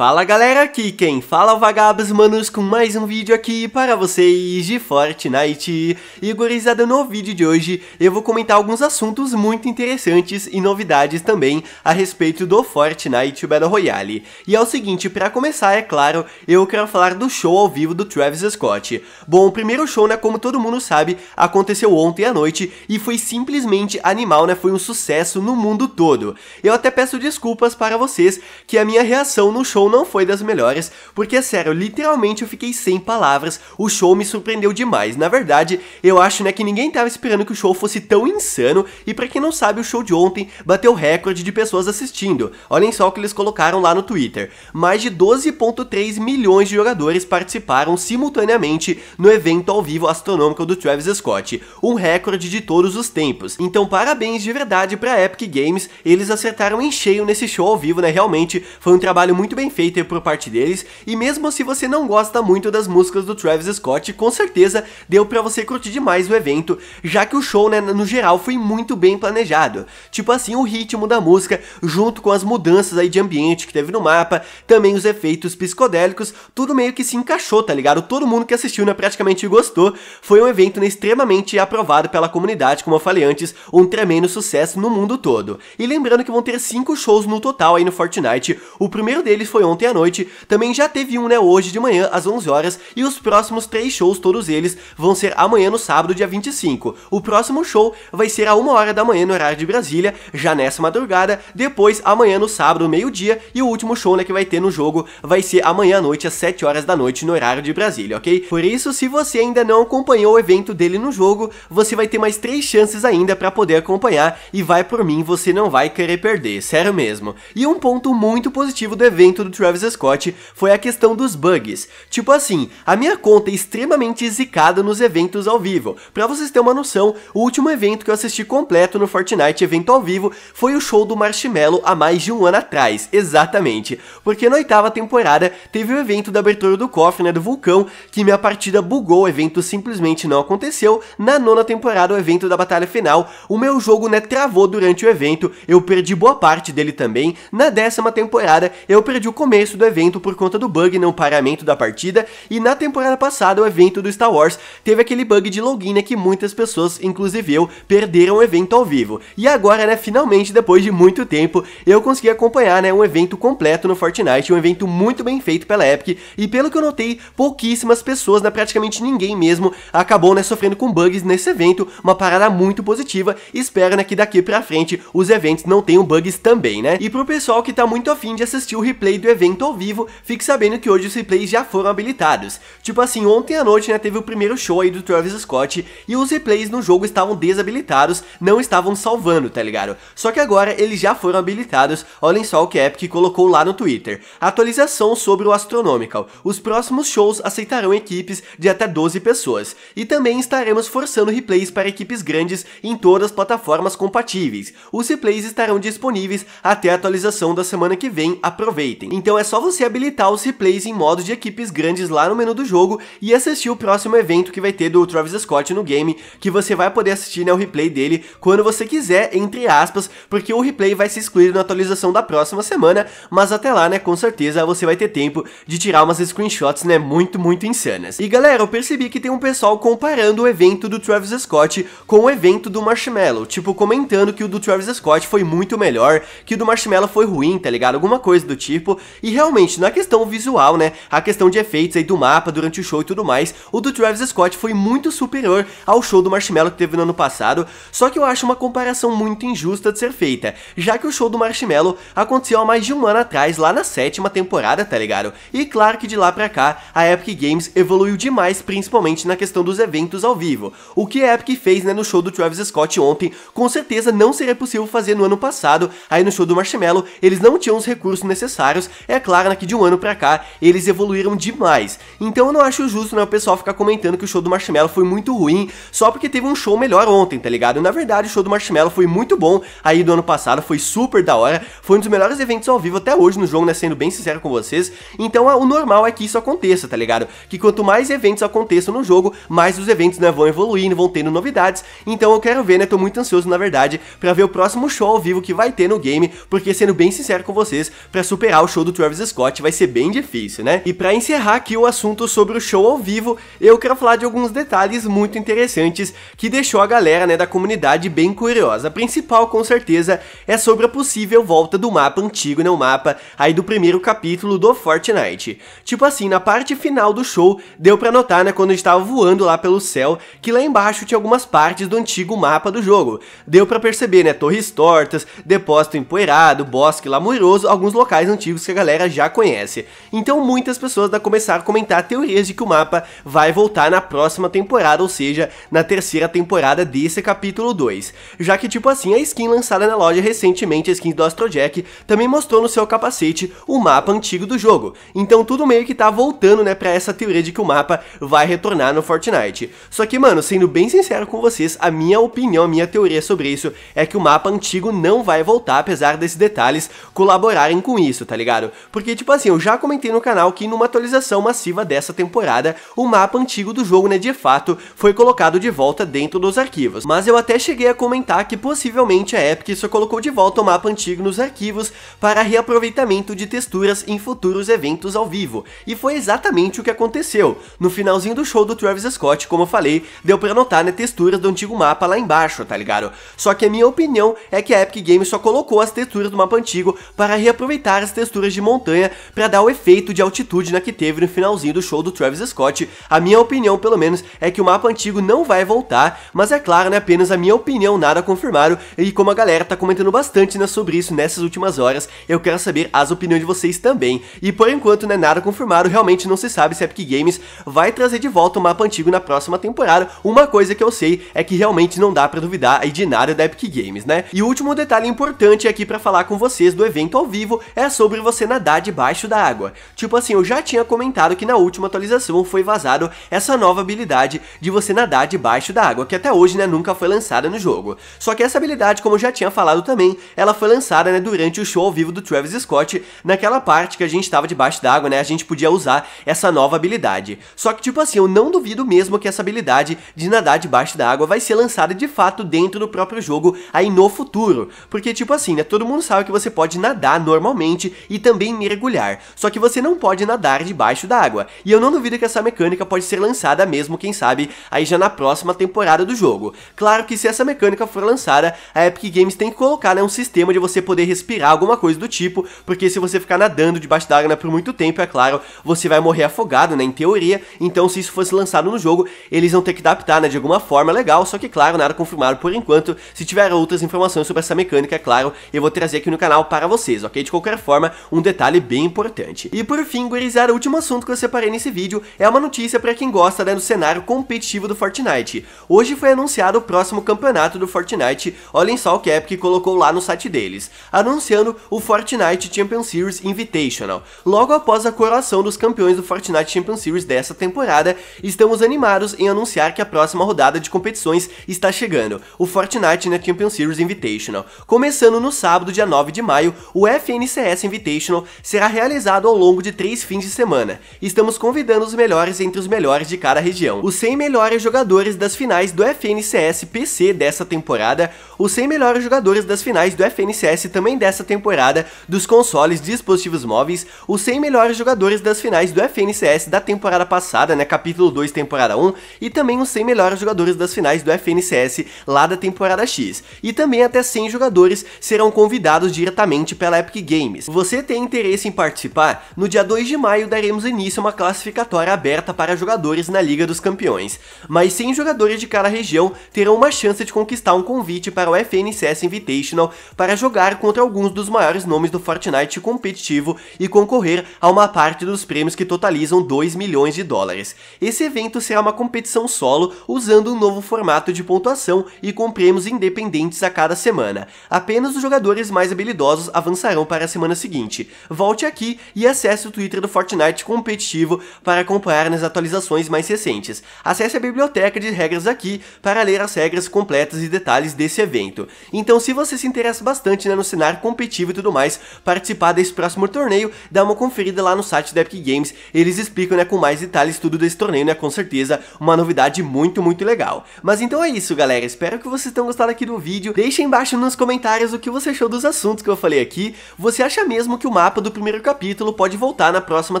Fala galera, aqui quem fala é Vagabos Manos com mais um vídeo aqui para vocês de Fortnite. E gurizada, no vídeo de hoje eu vou comentar alguns assuntos muito interessantes e novidades também a respeito do Fortnite Battle Royale. E é o seguinte, para começar, é claro, eu quero falar do show ao vivo do Travis Scott. Bom, o primeiro show, né, como todo mundo sabe, aconteceu ontem à noite e foi simplesmente animal, né, foi um sucesso no mundo todo. Eu até peço desculpas para vocês que a minha reação no show não foi das melhores, porque sério, literalmente eu fiquei sem palavras, o show me surpreendeu demais. Na verdade, eu acho né, que ninguém tava esperando que o show fosse tão insano, e para quem não sabe, o show de ontem bateu recorde de pessoas assistindo. Olhem só o que eles colocaram lá no Twitter. Mais de 12.3 milhões de jogadores participaram simultaneamente no evento ao vivo astronômico do Travis Scott, um recorde de todos os tempos. Então parabéns de verdade para Epic Games, eles acertaram em cheio nesse show ao vivo, né? Realmente foi um trabalho muito bem feito feita por parte deles, e mesmo se você não gosta muito das músicas do Travis Scott, com certeza deu para você curtir demais o evento, já que o show, né, no geral, foi muito bem planejado. Tipo assim, o ritmo da música, junto com as mudanças aí de ambiente que teve no mapa, também os efeitos psicodélicos, tudo meio que se encaixou, tá ligado? Todo mundo que assistiu, né, praticamente gostou. Foi um evento né, extremamente aprovado pela comunidade, como eu falei antes, um tremendo sucesso no mundo todo. E lembrando que vão ter cinco shows no total aí no Fortnite. O primeiro deles foi foi ontem à noite, também já teve um, né, hoje de manhã às 11 horas, e os próximos três shows, todos eles, vão ser amanhã no sábado, dia 25. O próximo show vai ser a 1 hora da manhã no horário de Brasília, já nessa madrugada, depois amanhã no sábado, meio-dia, e o último show, né, que vai ter no jogo vai ser amanhã à noite às 7 horas da noite no horário de Brasília, ok? Por isso, se você ainda não acompanhou o evento dele no jogo, você vai ter mais três chances ainda para poder acompanhar e vai por mim, você não vai querer perder, sério mesmo. E um ponto muito positivo do evento do do Travis Scott foi a questão dos bugs. Tipo assim, a minha conta é extremamente zicada nos eventos ao vivo. Pra vocês terem uma noção, o último evento que eu assisti completo no Fortnite evento ao vivo foi o show do Marshmallow há mais de um ano atrás, exatamente. Porque na oitava temporada teve o evento da abertura do cofre, né, do vulcão, que minha partida bugou, o evento simplesmente não aconteceu. Na nona temporada, o evento da batalha final, o meu jogo, né, travou durante o evento, eu perdi boa parte dele também. Na décima temporada, eu perdi o começo do evento por conta do bug no paramento da partida, e na temporada passada o evento do Star Wars teve aquele bug de login né, que muitas pessoas, inclusive eu, perderam o evento ao vivo. E agora, né, finalmente, depois de muito tempo, eu consegui acompanhar né, um evento completo no Fortnite, um evento muito bem feito pela Epic, e pelo que eu notei, pouquíssimas pessoas, né, praticamente ninguém mesmo, acabou né, sofrendo com bugs nesse evento, uma parada muito positiva, espero né, que daqui pra frente os eventos não tenham bugs também, né? E pro pessoal que tá muito afim de assistir o replay do evento ao vivo, fique sabendo que hoje os replays já foram habilitados. Tipo assim, ontem à noite né, teve o primeiro show aí do Travis Scott e os replays no jogo estavam desabilitados, não estavam salvando, tá ligado? Só que agora eles já foram habilitados, olhem só o que a Epic colocou lá no Twitter. Atualização sobre o Astronomical. Os próximos shows aceitarão equipes de até 12 pessoas. E também estaremos forçando replays para equipes grandes em todas as plataformas compatíveis. Os replays estarão disponíveis até a atualização da semana que vem, aproveitem. Então é só você habilitar os replays em modo de equipes grandes lá no menu do jogo e assistir o próximo evento que vai ter do Travis Scott no game, que você vai poder assistir né, o replay dele quando você quiser, entre aspas, porque o replay vai ser excluído na atualização da próxima semana, mas até lá, né, com certeza você vai ter tempo de tirar umas screenshots, né, muito, muito insanas. E galera, eu percebi que tem um pessoal comparando o evento do Travis Scott com o evento do Marshmallow, tipo, comentando que o do Travis Scott foi muito melhor, que o do Marshmallow foi ruim, tá ligado? Alguma coisa do tipo, e realmente, na questão visual, né, a questão de efeitos aí do mapa durante o show e tudo mais, o do Travis Scott foi muito superior ao show do Marshmello que teve no ano passado, só que eu acho uma comparação muito injusta de ser feita, já que o show do Marshmello aconteceu há mais de um ano atrás, lá na sétima temporada, tá ligado? E claro que de lá pra cá, a Epic Games evoluiu demais, principalmente na questão dos eventos ao vivo. O que a Epic fez né, no show do Travis Scott ontem, com certeza não seria possível fazer no ano passado, aí no show do Marshmello, eles não tinham os recursos necessários, é claro né, que de um ano pra cá eles evoluíram demais. Então eu não acho justo né, o pessoal ficar comentando que o show do Marshmello foi muito ruim só porque teve um show melhor ontem, tá ligado? Na verdade o show do Marshmello foi muito bom aí do ano passado, foi super da hora, foi um dos melhores eventos ao vivo até hoje no jogo, né? Sendo bem sincero com vocês. Então é, o normal é que isso aconteça, tá ligado? Que quanto mais eventos aconteçam no jogo, mais os eventos né, vão evoluindo, vão tendo novidades. Então eu quero ver, né? Tô muito ansioso, na verdade, pra ver o próximo show ao vivo que vai ter no game, porque sendo bem sincero com vocês, pra superar o show do do Travis Scott vai ser bem difícil, né? E para encerrar aqui o assunto sobre o show ao vivo, eu quero falar de alguns detalhes muito interessantes que deixou a galera né, da comunidade bem curiosa. A principal, com certeza, é sobre a possível volta do mapa antigo, né? O mapa aí do primeiro capítulo do Fortnite. Tipo assim, na parte final do show, deu pra notar, né, quando tava voando lá pelo céu, que lá embaixo tinha algumas partes do antigo mapa do jogo. Deu pra perceber, né, torres tortas, depósito empoeirado, bosque lamouroso, alguns locais antigos que a galera já conhece. Então muitas pessoas já começar a comentar teorias de que o mapa vai voltar na próxima temporada, ou seja, na terceira temporada desse capítulo 2. Já que tipo assim, a skin lançada na loja recentemente, a skin do Astrojack, também mostrou no seu capacete o mapa antigo do jogo. Então tudo meio que tá voltando, né, pra essa teoria de que o mapa vai retornar no Fortnite. Só que, mano, sendo bem sincero com vocês, a minha opinião, a minha teoria sobre isso é que o mapa antigo não vai voltar, apesar desses detalhes colaborarem com isso, tá ligado? claro, porque tipo assim, eu já comentei no canal que numa atualização massiva dessa temporada, o mapa antigo do jogo, né, de fato, foi colocado de volta dentro dos arquivos, mas eu até cheguei a comentar que possivelmente a Epic só colocou de volta o mapa antigo nos arquivos para reaproveitamento de texturas em futuros eventos ao vivo, e foi exatamente o que aconteceu. No finalzinho do show do Travis Scott, como eu falei, deu pra notar, né, texturas do antigo mapa lá embaixo, tá ligado? Só que a minha opinião é que a Epic Games só colocou as texturas do mapa antigo para reaproveitar as texturas alturas de montanha para dar o efeito de altitude na que teve no finalzinho do show do Travis Scott. A minha opinião, pelo menos, é que o mapa antigo não vai voltar, mas é claro, né, apenas a minha opinião, nada confirmado, e como a galera tá comentando bastante né, sobre isso nessas últimas horas, eu quero saber as opiniões de vocês também. E por enquanto, né, nada confirmado, realmente não se sabe se a Epic Games vai trazer de volta o mapa antigo na próxima temporada. Uma coisa que eu sei é que realmente não dá para duvidar aí de nada da Epic Games, né? E o último detalhe importante aqui para falar com vocês do evento ao vivo é sobre você você nadar debaixo da água. Tipo assim, eu já tinha comentado que na última atualização foi vazado essa nova habilidade de você nadar debaixo da água, que até hoje né, nunca foi lançada no jogo. Só que essa habilidade, como eu já tinha falado também, ela foi lançada né, durante o show ao vivo do Travis Scott, naquela parte que a gente estava debaixo da água, né, a gente podia usar essa nova habilidade. Só que tipo assim, eu não duvido mesmo que essa habilidade de nadar debaixo da água vai ser lançada de fato dentro do próprio jogo aí no futuro. Porque tipo assim, né, todo mundo sabe que você pode nadar normalmente e também também mergulhar, só que você não pode nadar debaixo da água. E eu não duvido que essa mecânica pode ser lançada mesmo, quem sabe, aí já na próxima temporada do jogo. Claro que se essa mecânica for lançada, a Epic Games tem que colocar né, um sistema de você poder respirar alguma coisa do tipo, porque se você ficar nadando debaixo da água né, por muito tempo, é claro, você vai morrer afogado, né, em teoria. Então, se isso fosse lançado no jogo, eles vão ter que adaptar, né, de alguma forma legal, só que claro, nada confirmado por enquanto. Se tiver outras informações sobre essa mecânica, é claro, eu vou trazer aqui no canal para vocês, ok? De qualquer forma, um um detalhe bem importante. E por fim, gurizada, o último assunto que eu separei nesse vídeo é uma notícia para quem gosta né, do cenário competitivo do Fortnite. Hoje foi anunciado o próximo campeonato do Fortnite, olhem só o que Epic colocou lá no site deles, anunciando o Fortnite Champion Series Invitational. Logo após a coroação dos campeões do Fortnite Champion Series dessa temporada, estamos animados em anunciar que a próxima rodada de competições está chegando, o Fortnite né, Champion Series Invitational. Começando no sábado, dia 9 de maio, o FNCS Invitational será realizado ao longo de três fins de semana. Estamos convidando os melhores entre os melhores de cada região. Os 100 melhores jogadores das finais do FNCS PC dessa temporada, os 100 melhores jogadores das finais do FNCS também dessa temporada, dos consoles, dispositivos móveis, os 100 melhores jogadores das finais do FNCS da temporada passada, né, capítulo 2, temporada 1, e também os 100 melhores jogadores das finais do FNCS lá da temporada X. E também até 100 jogadores serão convidados diretamente pela Epic Games. Você tem tem interesse em participar, no dia 2 de maio daremos início a uma classificatória aberta para jogadores na Liga dos Campeões, mas 100 jogadores de cada região terão uma chance de conquistar um convite para o FNCS Invitational para jogar contra alguns dos maiores nomes do Fortnite competitivo e concorrer a uma parte dos prêmios que totalizam 2 milhões de dólares. Esse evento será uma competição solo usando um novo formato de pontuação e com prêmios independentes a cada semana. Apenas os jogadores mais habilidosos avançarão para a semana seguinte. Twitch. Volte aqui e acesse o Twitter do Fortnite competitivo para acompanhar nas atualizações mais recentes. Acesse a biblioteca de regras aqui para ler as regras completas e detalhes desse evento. Então se você se interessa bastante né, no cenário competitivo e tudo mais, participar desse próximo torneio, dá uma conferida lá no site da Epic Games, eles explicam né, com mais detalhes tudo desse torneio, né, com certeza uma novidade muito, muito legal. Mas então é isso galera, espero que vocês tenham gostado aqui do vídeo, deixem embaixo nos comentários o que você achou dos assuntos que eu falei aqui, você acha mesmo que o o mapa do primeiro capítulo pode voltar na próxima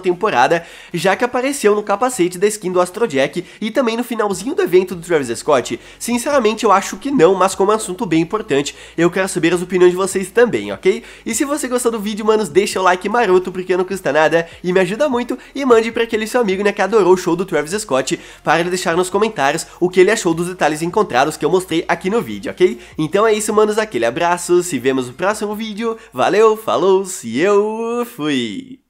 temporada, já que apareceu no capacete da skin do Astrojack e também no finalzinho do evento do Travis Scott? Sinceramente eu acho que não, mas como é um assunto bem importante, eu quero saber as opiniões de vocês também, ok? E se você gostou do vídeo, manos, deixa o like maroto porque não custa nada e me ajuda muito e mande para aquele seu amigo né, que adorou o show do Travis Scott para ele deixar nos comentários o que ele achou dos detalhes encontrados que eu mostrei aqui no vídeo, ok? Então é isso, manos, aquele abraço, se vemos no próximo vídeo, valeu, falou, se eu eu fui!